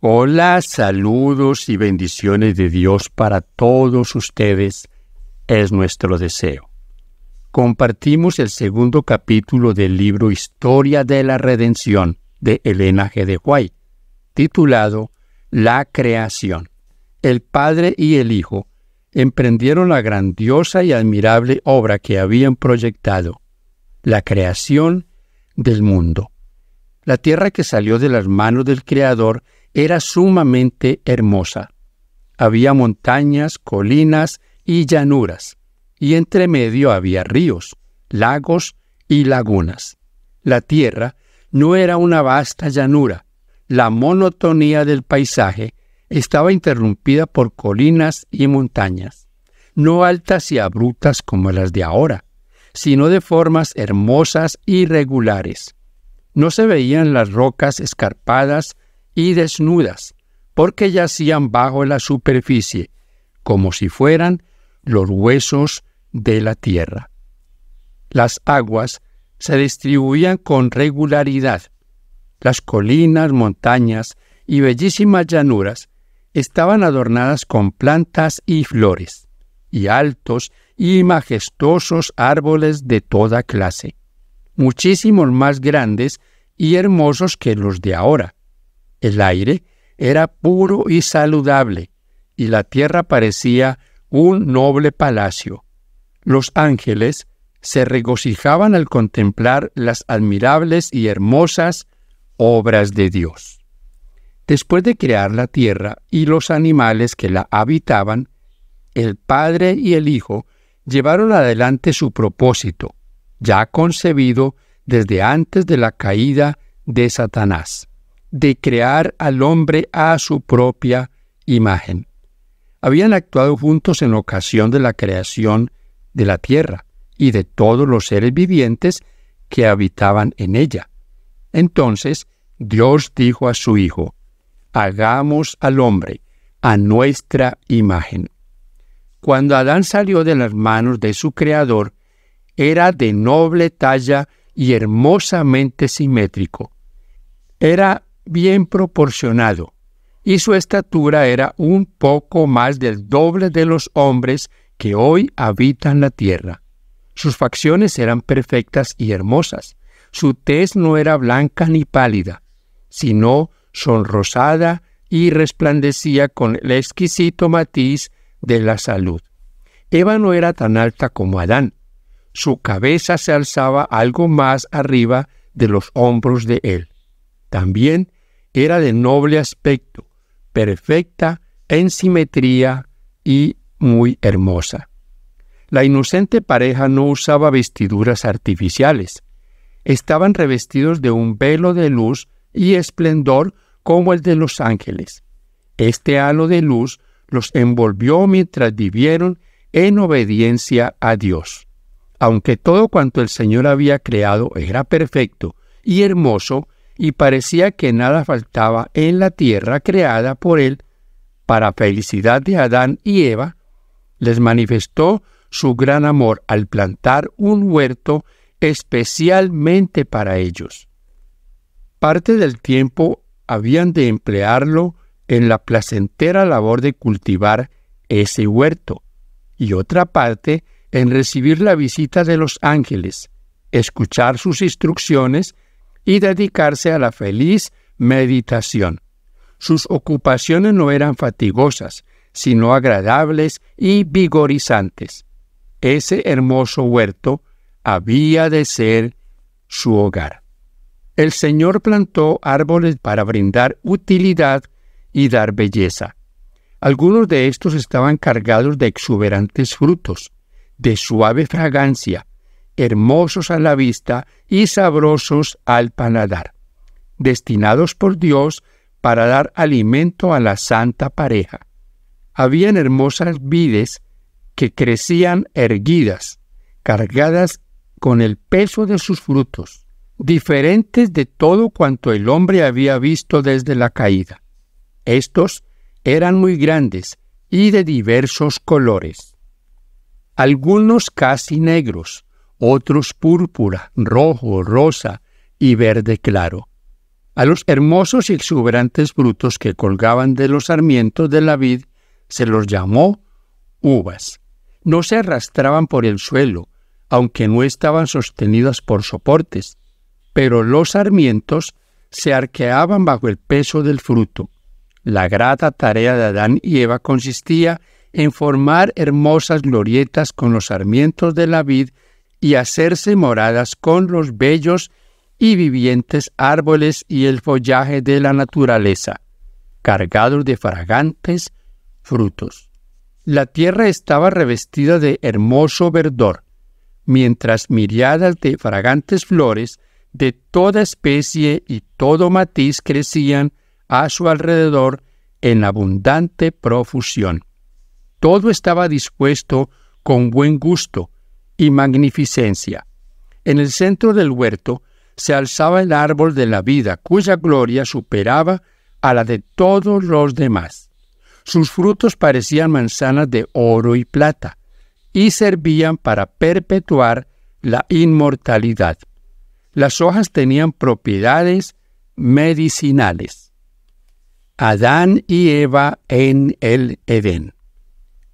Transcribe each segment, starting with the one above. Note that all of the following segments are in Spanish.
Hola, saludos y bendiciones de Dios para todos ustedes. Es nuestro deseo. Compartimos el segundo capítulo del libro Historia de la Redención de Elena G. de titulado La Creación. El Padre y el Hijo emprendieron la grandiosa y admirable obra que habían proyectado, la creación del mundo. La tierra que salió de las manos del Creador era sumamente hermosa. Había montañas, colinas y llanuras, y entre medio había ríos, lagos y lagunas. La tierra no era una vasta llanura. La monotonía del paisaje estaba interrumpida por colinas y montañas, no altas y abruptas como las de ahora, sino de formas hermosas y regulares. No se veían las rocas escarpadas y desnudas, porque yacían bajo la superficie, como si fueran los huesos de la tierra. Las aguas se distribuían con regularidad. Las colinas, montañas y bellísimas llanuras estaban adornadas con plantas y flores, y altos y majestuosos árboles de toda clase, muchísimos más grandes y hermosos que los de ahora, el aire era puro y saludable, y la tierra parecía un noble palacio. Los ángeles se regocijaban al contemplar las admirables y hermosas obras de Dios. Después de crear la tierra y los animales que la habitaban, el Padre y el Hijo llevaron adelante su propósito, ya concebido desde antes de la caída de Satanás de crear al hombre a su propia imagen. Habían actuado juntos en ocasión de la creación de la tierra y de todos los seres vivientes que habitaban en ella. Entonces Dios dijo a su Hijo, Hagamos al hombre a nuestra imagen. Cuando Adán salió de las manos de su Creador, era de noble talla y hermosamente simétrico. Era bien proporcionado, y su estatura era un poco más del doble de los hombres que hoy habitan la tierra. Sus facciones eran perfectas y hermosas. Su tez no era blanca ni pálida, sino sonrosada y resplandecía con el exquisito matiz de la salud. Eva no era tan alta como Adán. Su cabeza se alzaba algo más arriba de los hombros de él. También era de noble aspecto, perfecta en simetría y muy hermosa. La inocente pareja no usaba vestiduras artificiales. Estaban revestidos de un velo de luz y esplendor como el de los ángeles. Este halo de luz los envolvió mientras vivieron en obediencia a Dios. Aunque todo cuanto el Señor había creado era perfecto y hermoso, y parecía que nada faltaba en la tierra creada por él para felicidad de Adán y Eva, les manifestó su gran amor al plantar un huerto especialmente para ellos. Parte del tiempo habían de emplearlo en la placentera labor de cultivar ese huerto y otra parte en recibir la visita de los ángeles, escuchar sus instrucciones y dedicarse a la feliz meditación. Sus ocupaciones no eran fatigosas, sino agradables y vigorizantes. Ese hermoso huerto había de ser su hogar. El Señor plantó árboles para brindar utilidad y dar belleza. Algunos de estos estaban cargados de exuberantes frutos, de suave fragancia, hermosos a la vista y sabrosos al paladar, destinados por Dios para dar alimento a la santa pareja. Habían hermosas vides que crecían erguidas, cargadas con el peso de sus frutos, diferentes de todo cuanto el hombre había visto desde la caída. Estos eran muy grandes y de diversos colores, algunos casi negros, otros púrpura, rojo, rosa y verde claro. A los hermosos y exuberantes frutos que colgaban de los sarmientos de la vid se los llamó uvas. No se arrastraban por el suelo, aunque no estaban sostenidas por soportes, pero los sarmientos se arqueaban bajo el peso del fruto. La grata tarea de Adán y Eva consistía en formar hermosas glorietas con los sarmientos de la vid y hacerse moradas con los bellos y vivientes árboles y el follaje de la naturaleza, cargados de fragantes frutos. La tierra estaba revestida de hermoso verdor, mientras miriadas de fragantes flores de toda especie y todo matiz crecían a su alrededor en abundante profusión. Todo estaba dispuesto con buen gusto, y magnificencia. En el centro del huerto se alzaba el árbol de la vida, cuya gloria superaba a la de todos los demás. Sus frutos parecían manzanas de oro y plata, y servían para perpetuar la inmortalidad. Las hojas tenían propiedades medicinales. Adán y Eva en el Edén.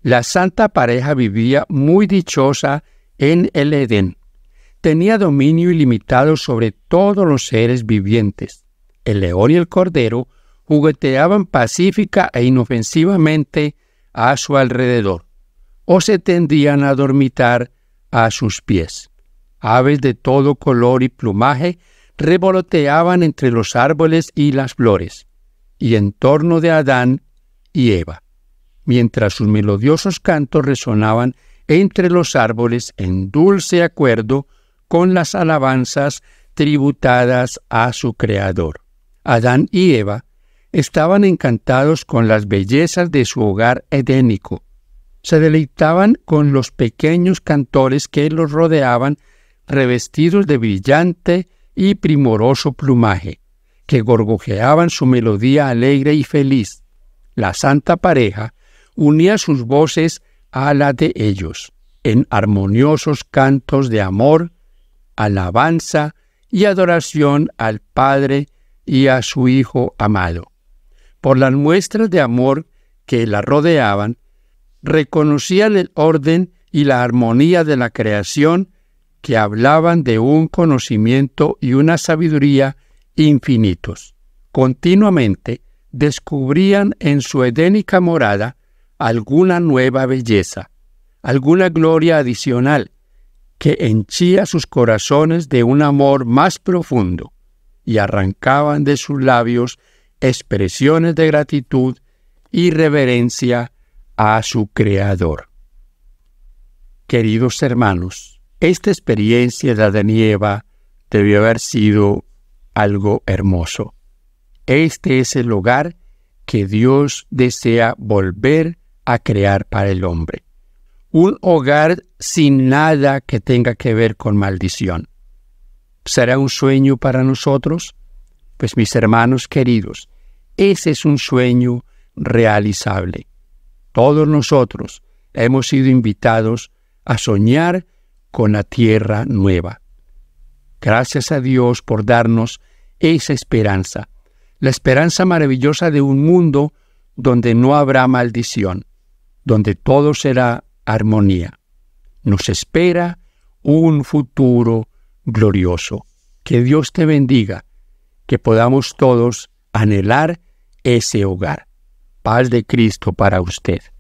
La santa pareja vivía muy dichosa en el Edén, tenía dominio ilimitado sobre todos los seres vivientes. El león y el cordero jugueteaban pacífica e inofensivamente a su alrededor, o se tendían a dormitar a sus pies. Aves de todo color y plumaje revoloteaban entre los árboles y las flores, y en torno de Adán y Eva, mientras sus melodiosos cantos resonaban entre los árboles en dulce acuerdo con las alabanzas tributadas a su Creador. Adán y Eva estaban encantados con las bellezas de su hogar edénico. Se deleitaban con los pequeños cantores que los rodeaban, revestidos de brillante y primoroso plumaje, que gorgojeaban su melodía alegre y feliz. La santa pareja unía sus voces a de ellos, en armoniosos cantos de amor, alabanza y adoración al Padre y a su Hijo amado. Por las muestras de amor que la rodeaban, reconocían el orden y la armonía de la creación que hablaban de un conocimiento y una sabiduría infinitos. Continuamente descubrían en su edénica morada alguna nueva belleza, alguna gloria adicional que enchía sus corazones de un amor más profundo y arrancaban de sus labios expresiones de gratitud y reverencia a su Creador. Queridos hermanos, esta experiencia de Adán debió haber sido algo hermoso. Este es el hogar que Dios desea volver a crear para el hombre. Un hogar sin nada que tenga que ver con maldición. ¿Será un sueño para nosotros? Pues mis hermanos queridos, ese es un sueño realizable. Todos nosotros hemos sido invitados a soñar con la tierra nueva. Gracias a Dios por darnos esa esperanza, la esperanza maravillosa de un mundo donde no habrá maldición, donde todo será armonía. Nos espera un futuro glorioso. Que Dios te bendiga, que podamos todos anhelar ese hogar. Paz de Cristo para usted.